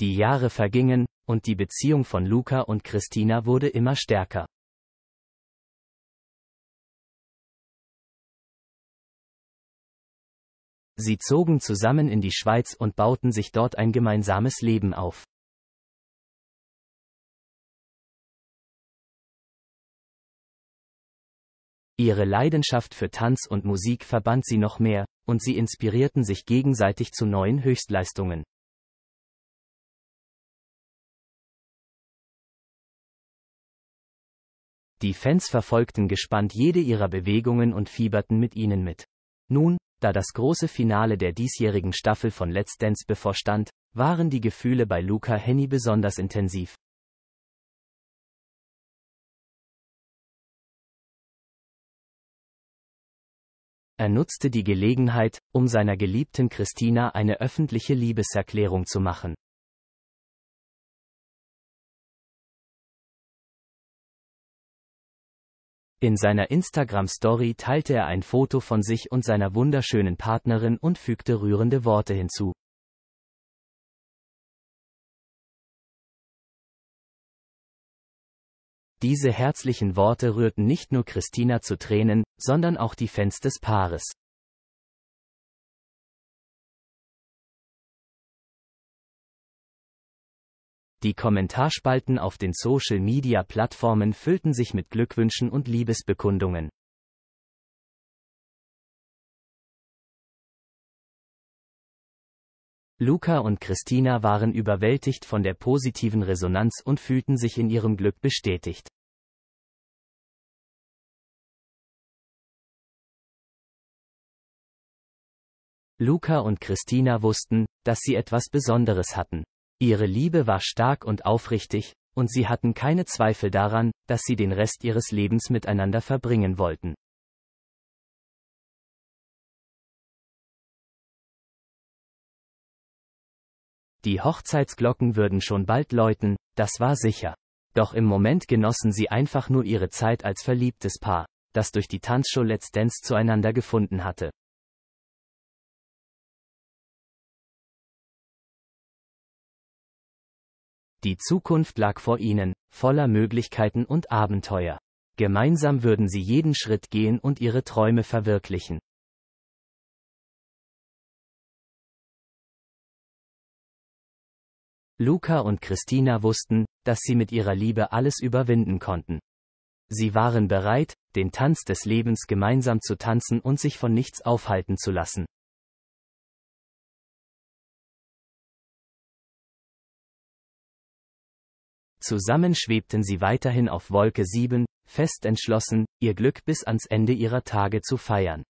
Die Jahre vergingen, und die Beziehung von Luca und Christina wurde immer stärker. Sie zogen zusammen in die Schweiz und bauten sich dort ein gemeinsames Leben auf. Ihre Leidenschaft für Tanz und Musik verband sie noch mehr, und sie inspirierten sich gegenseitig zu neuen Höchstleistungen. Die Fans verfolgten gespannt jede ihrer Bewegungen und fieberten mit ihnen mit. Nun, da das große Finale der diesjährigen Staffel von Let's Dance bevorstand, waren die Gefühle bei Luca Henny besonders intensiv. Er nutzte die Gelegenheit, um seiner geliebten Christina eine öffentliche Liebeserklärung zu machen. In seiner Instagram-Story teilte er ein Foto von sich und seiner wunderschönen Partnerin und fügte rührende Worte hinzu. Diese herzlichen Worte rührten nicht nur Christina zu Tränen, sondern auch die Fans des Paares. Die Kommentarspalten auf den Social-Media-Plattformen füllten sich mit Glückwünschen und Liebesbekundungen. Luca und Christina waren überwältigt von der positiven Resonanz und fühlten sich in ihrem Glück bestätigt. Luca und Christina wussten, dass sie etwas Besonderes hatten. Ihre Liebe war stark und aufrichtig, und sie hatten keine Zweifel daran, dass sie den Rest ihres Lebens miteinander verbringen wollten. Die Hochzeitsglocken würden schon bald läuten, das war sicher. Doch im Moment genossen sie einfach nur ihre Zeit als verliebtes Paar, das durch die Tanzshow Let's Dance zueinander gefunden hatte. Die Zukunft lag vor ihnen, voller Möglichkeiten und Abenteuer. Gemeinsam würden sie jeden Schritt gehen und ihre Träume verwirklichen. Luca und Christina wussten, dass sie mit ihrer Liebe alles überwinden konnten. Sie waren bereit, den Tanz des Lebens gemeinsam zu tanzen und sich von nichts aufhalten zu lassen. Zusammen schwebten sie weiterhin auf Wolke 7, fest entschlossen, ihr Glück bis ans Ende ihrer Tage zu feiern.